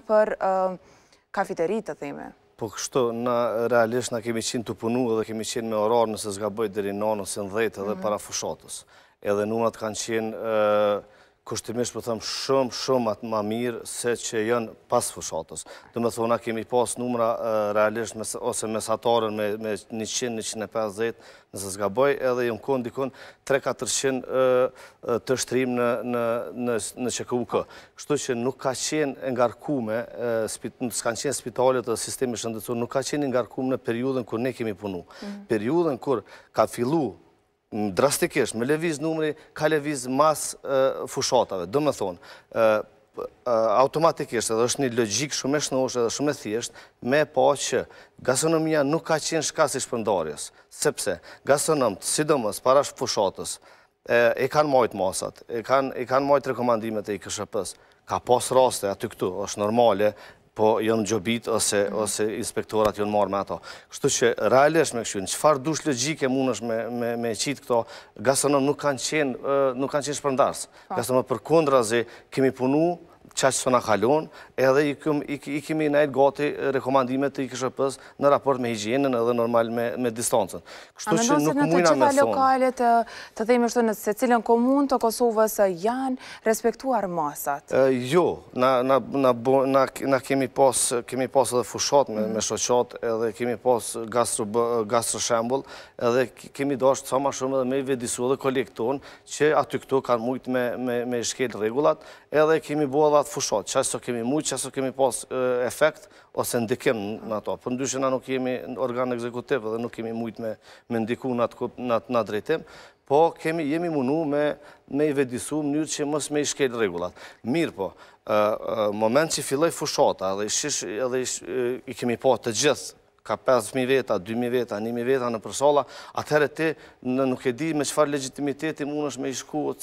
për kafiteri të theme. Po kështu, në realisht në kemi qenë të punu edhe kemi qenë me orarë nëse zga bëjt dheri në nësë në dhejtë edhe mhm. para fushatës. Edhe numrat kanë qenë kushtimisht për po thëmë shumë, shumë atë ma mirë se që jënë pas fushatës. Dhe me thona kemi pas numra realisht ose mesatarën me 100-150 nëse zga bëj edhe jënë kënë 3-400 të shtrim në QKUK. Kështu që nuk ka qenë engarkume, nuk s'kanë qenë spitalet dhe sistemi shëndetur, nuk ka qenë engarkume në periudën kër ne kemi punu. Mhm. Periudën kër ka fillu drastikisht, me leviz numri, ka leviz mas fushatave, dhe me thonë, automatikisht edhe është një logik shumë e shnoshe dhe shumë e thjesht me po që gasonomia nuk ka qenë shkasi shpëndarjes, sepse gasonom të sidomës para shpëshatës e kanë majtë masat, e kanë majtë rekomandimet e i këshëpës, ka pas raste aty këtu, është normale, po jënë gjobit ose mhm. inspektorat jënë marrë me ato. Kështu që realesh me këshunë, që farë dush logike mund është me qitë këto, gasonon nuk kanë qenë shpërndarës. Po. Gasonon për kondra zi kemi punu, qaqë së nga kalon, edhe i kemi nejt gati rekomandimet të i këshëpës në raport me higienën edhe normal me distancën. Kështu që nuk mujna me thonë. A me nështë në të qëta lokalit të dhejmë është në se cilën komunë të Kosovës janë respektuar masat? Jo, na kemi pas edhe fushat mhm. me shoqat edhe kemi pas gastro shembol edhe kemi dashtë sa ma shumë edhe me i vedisu edhe kolektonë që aty këto kanë mujt me shkel regullat edhe kemi bua dhe ato fushot, që kemi mujtë, që aso kemi pas efekt, ose ndikim në ato. Për ndyshë na nuk jemi organ ekzekutiv dhe nuk kemi mujtë me, me ndiku në atë drejtim, po kemi, jemi munu me, me i vedisu mënyrë që mos me i shkejt regullat. Mirë po, moment që filloj fushota dhe, i kemi po të gjithë, ka 5.000 veta, 2.000 veta, 1.000 veta në përsola, atëherë ti nuk e di me qëfar legitimiteti mund është me i shku